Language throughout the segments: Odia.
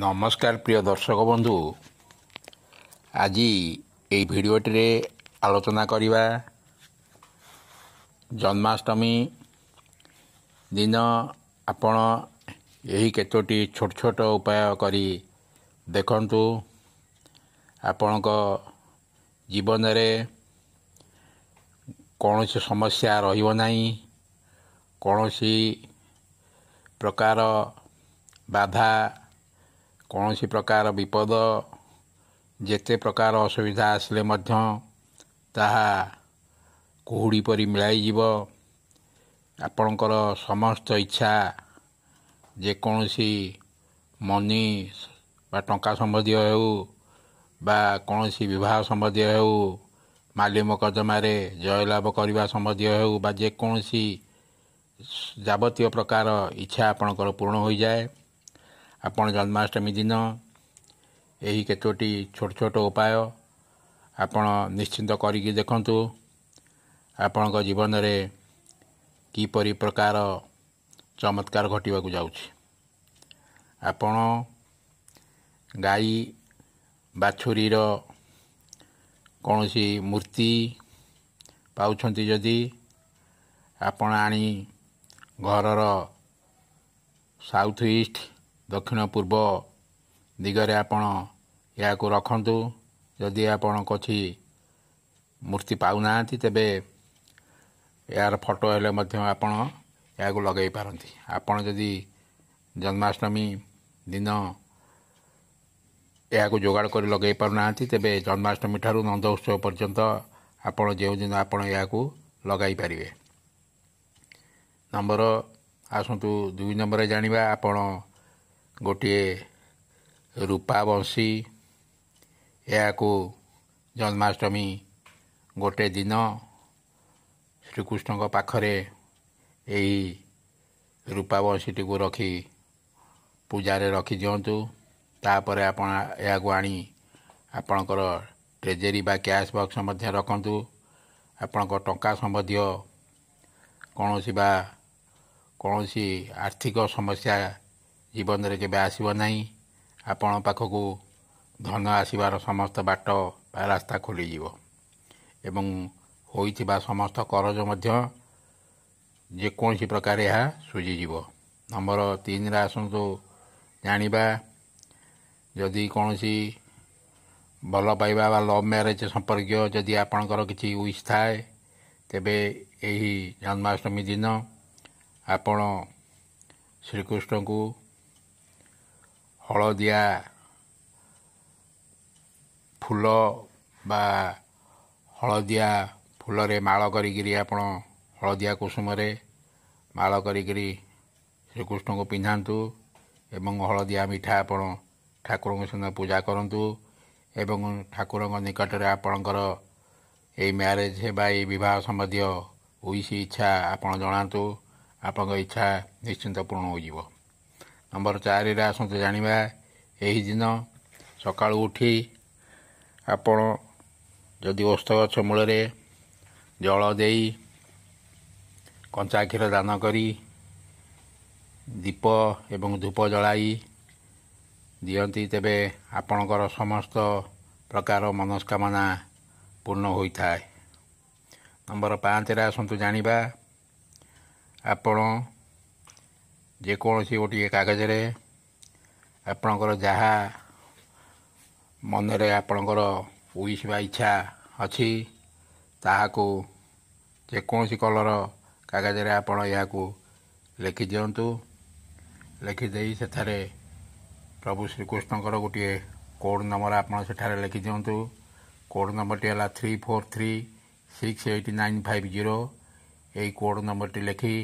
ନମସ୍କାର ପ୍ରିୟ ଦର୍ଶକ ବନ୍ଧୁ ଆଜି ଏହି ଭିଡ଼ିଓଟିରେ ଆଲୋଚନା କରିବା ଜନ୍ମାଷ୍ଟମୀ ଦିନ ଆପଣ ଏହି କେତୋଟି ଛୋଟ ଛୋଟ ଉପାୟ କରି ଦେଖନ୍ତୁ ଆପଣଙ୍କ ଜୀବନରେ କୌଣସି ସମସ୍ୟା ରହିବ ନାହିଁ କୌଣସି ପ୍ରକାର ବାଧା କୌଣସି ପ୍ରକାର ବିପଦ ଯେତେ ପ୍ରକାର ଅସୁବିଧା ଆସିଲେ ମଧ୍ୟ ତାହା କୁହୁଡ଼ି ପରି ମିଳାଇଯିବ ଆପଣଙ୍କର ସମସ୍ତ ଇଚ୍ଛା ଯେକୌଣସି ମନି ବା ଟଙ୍କା ସମ୍ବନ୍ଧୀୟ ହେଉ ବା କୌଣସି ବିବାହ ସମ୍ବନ୍ଧୀୟ ହେଉ ମାଲି ମକଦ୍ଦମାରେ ଜୟଲାଭ କରିବା ସମ୍ବନ୍ଧୀୟ ହେଉ ବା ଯେକୌଣସି ଯାବତୀୟ ପ୍ରକାର ଇଚ୍ଛା ଆପଣଙ୍କର ପୂରଣ ହୋଇଯାଏ ଆପଣ ଜନ୍ମାଷ୍ଟମୀ ଦିନ ଏହି କେତୋଟି ଛୋଟ ଛୋଟ ଉପାୟ ଆପଣ ନିଶ୍ଚିନ୍ତ କରିକି ଦେଖନ୍ତୁ ଆପଣଙ୍କ ଜୀବନରେ କିପରି ପ୍ରକାର ଚମତ୍କାର ଘଟିବାକୁ ଯାଉଛି ଆପଣ ଗାଈ ବାଛୁରୀର କୌଣସି ମୂର୍ତ୍ତି ପାଉଛନ୍ତି ଯଦି ଆପଣ ଆଣି ଘରର ସାଉଥ୍ ଇଷ୍ଟ ଦକ୍ଷିଣ ପୂର୍ବ ଦିଗରେ ଆପଣ ଏହାକୁ ରଖନ୍ତୁ ଯଦି ଆପଣ କିଛି ମୂର୍ତ୍ତି ପାଉନାହାନ୍ତି ତେବେ ଏହାର ଫଟୋ ହେଲେ ମଧ୍ୟ ଆପଣ ଏହାକୁ ଲଗାଇ ପାରନ୍ତି ଆପଣ ଯଦି ଜନ୍ମାଷ୍ଟମୀ ଦିନ ଏହାକୁ ଯୋଗାଡ଼ କରି ଲଗାଇ ପାରୁନାହାନ୍ତି ତେବେ ଜନ୍ମାଷ୍ଟମୀ ଠାରୁ ନନ୍ଦ ଉତ୍ସବ ପର୍ଯ୍ୟନ୍ତ ଆପଣ ଯେଉଁଦିନ ଆପଣ ଏହାକୁ ଲଗାଇ ପାରିବେ ନମ୍ବର ଆସନ୍ତୁ ଦୁଇ ନମ୍ବରରେ ଜାଣିବା ଆପଣ ଗୋଟିଏ ରୂପା ବଂଶୀ ଏହାକୁ ଜନ୍ମାଷ୍ଟମୀ ଗୋଟେ ଦିନ ଶ୍ରୀକୃଷ୍ଣଙ୍କ ପାଖରେ ଏହି ରୂପା ବଂଶୀଟିକୁ ରଖି ପୂଜାରେ ରଖିଦିଅନ୍ତୁ ତାପରେ ଆପଣ ଏହାକୁ ଆଣି ଆପଣଙ୍କର ଟ୍ରେଜେରୀ ବା କ୍ୟାସ୍ ବକ୍ସ ମଧ୍ୟ ରଖନ୍ତୁ ଆପଣଙ୍କ ଟଙ୍କା ସମ୍ବନ୍ଧୀୟ କୌଣସି ବା କୌଣସି ଆର୍ଥିକ ସମସ୍ୟା ଜୀବନରେ କେବେ ଆସିବ ନାହିଁ ଆପଣଙ୍କ ପାଖକୁ ଧନ ଆସିବାର ସମସ୍ତ ବାଟ ବା ରାସ୍ତା ଖୋଲିଯିବ ଏବଂ ହୋଇଥିବା ସମସ୍ତ କରଜ ମଧ୍ୟ ଯେକୌଣସି ପ୍ରକାର ଏହା ସୁଝିଯିବ ନମ୍ବର ତିନିରେ ଆସନ୍ତୁ ଜାଣିବା ଯଦି କୌଣସି ଭଲ ପାଇବା ବା ଲଭ୍ ମ୍ୟାରେଜ୍ ସମ୍ପର୍କୀୟ ଯଦି ଆପଣଙ୍କର କିଛି ୱିସ୍ ଥାଏ ତେବେ ଏହି ଜନ୍ମାଷ୍ଟମୀ ଦିନ ଆପଣ ଶ୍ରୀକୃଷ୍ଣଙ୍କୁ ହଳଦିଆ ଫୁଲ ବା ହଳଦିଆ ଫୁଲରେ ମାଳ କରିକିରି ଆପଣ ହଳଦିଆ କୁସୁମରେ ମାଳ କରିକିରି ଶ୍ରୀକୃଷ୍ଣଙ୍କୁ ପିନ୍ଧାନ୍ତୁ ଏବଂ ହଳଦିଆ ମିଠା ଆପଣ ଠାକୁରଙ୍କ ସହିତ ପୂଜା କରନ୍ତୁ ଏବଂ ଠାକୁରଙ୍କ ନିକଟରେ ଆପଣଙ୍କର ଏଇ ମ୍ୟାରେଜ୍ ବା ଏଇ ବିବାହ ସମ୍ବନ୍ଧୀୟ ଉଇସି ଇଚ୍ଛା ଆପଣ ଜଣାନ୍ତୁ ଆପଣଙ୍କ ଇଚ୍ଛା ନିଶ୍ଚିନ୍ତ ପୂରଣ ହୋଇଯିବ ନମ୍ବର ଚାରିରେ ଆସନ୍ତୁ ଜାଣିବା ଏହିଦିନ ସକାଳୁ ଉଠି ଆପଣ ଯଦି ଓସ୍ତ ଗଛ ମୂଳରେ ଜଳ ଦେଇ କଞ୍ଚା କ୍ଷୀର ଦାନ କରି ଦୀପ ଏବଂ ଧୂପ ଜଳାଇ ଦିଅନ୍ତି ତେବେ ଆପଣଙ୍କର ସମସ୍ତ ପ୍ରକାର ମନସ୍କାମନା ପୂର୍ଣ୍ଣ ହୋଇଥାଏ ନମ୍ବର ପାଞ୍ଚରେ ଆସନ୍ତୁ ଜାଣିବା ଆପଣ ଯେକୌଣସି ଗୋଟିଏ କାଗଜରେ ଆପଣଙ୍କର ଯାହା ମନରେ ଆପଣଙ୍କର ଉଇଶ ବା ଇଚ୍ଛା ଅଛି ତାହାକୁ ଯେକୌଣସି କଲର କାଗଜରେ ଆପଣ ଏହାକୁ ଲେଖିଦିଅନ୍ତୁ ଲେଖିଦେଇ ସେଠାରେ ପ୍ରଭୁ ଶ୍ରୀକୃଷ୍ଣଙ୍କର ଗୋଟିଏ କୋଡ଼୍ ନମ୍ବର ଆପଣ ସେଠାରେ ଲେଖିଦିଅନ୍ତୁ କୋଡ଼୍ ନମ୍ବରଟି ହେଲା three four three six eight nine five zero ଏହି କୋଡ଼୍ ନମ୍ବରଟି ଲେଖି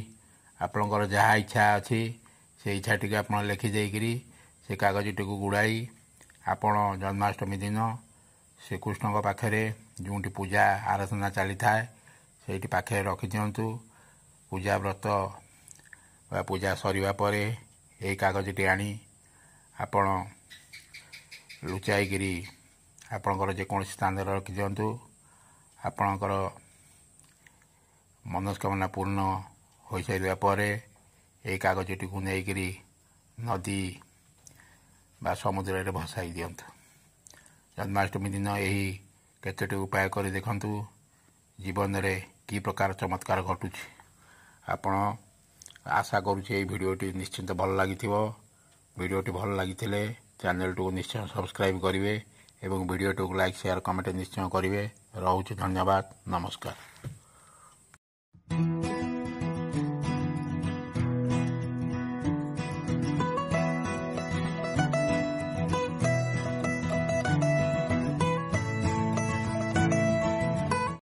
ଆପଣଙ୍କର ଯାହା ଇଚ୍ଛା ଅଛି ସେ ଇଚ୍ଛାଟିକୁ ଆପଣ ଲେଖି ଦେଇକରି ସେ କାଗଜଟିକୁ ଗୁଡ଼ାଇ ଆପଣ ଜନ୍ମାଷ୍ଟମୀ ଦିନ ଶ୍ରୀକୃଷ୍ଣଙ୍କ ପାଖରେ ଯେଉଁଠି ପୂଜା ଆରାଧନା ଚାଲିଥାଏ ସେଇଠି ପାଖରେ ରଖିଦିଅନ୍ତୁ ପୂଜା ବ୍ରତ ବା ପୂଜା ସରିବା ପରେ ଏଇ କାଗଜଟି ଆଣି ଆପଣ ଲୁଚାଇକିରି ଆପଣଙ୍କର ଯେକୌଣସି ସ୍ଥାନରେ ରଖିଦିଅନ୍ତୁ ଆପଣଙ୍କର ମନସ୍କାମନା ପୂର୍ଣ୍ଣ ହୋଇସାରିବା ପରେ ଏହି କାଗଜଟିକୁ ନେଇକରି ନଦୀ ବା ସମୁଦ୍ରରେ ଭସାଇ ଦିଅନ୍ତୁ ଜନ୍ମାଷ୍ଟମୀ ଦିନ ଏହି କେତୋଟି ଉପାୟ କରି ଦେଖନ୍ତୁ ଜୀବନରେ କି ପ୍ରକାର ଚମତ୍କାର ଘଟୁଛି ଆପଣ ଆଶା କରୁଛି ଏହି ଭିଡ଼ିଓଟି ନିଶ୍ଚିନ୍ତ ଭଲ ଲାଗିଥିବ ଭିଡ଼ିଓଟି ଭଲ ଲାଗିଥିଲେ ଚ୍ୟାନେଲ୍ଟିକୁ ନିଶ୍ଚୟ ସବସ୍କ୍ରାଇବ୍ କରିବେ ଏବଂ ଭିଡ଼ିଓଟିକୁ ଲାଇକ୍ ସେୟାର କମେଣ୍ଟ ନିଶ୍ଚୟ କରିବେ ରହୁଛି ଧନ୍ୟବାଦ ନମସ୍କାର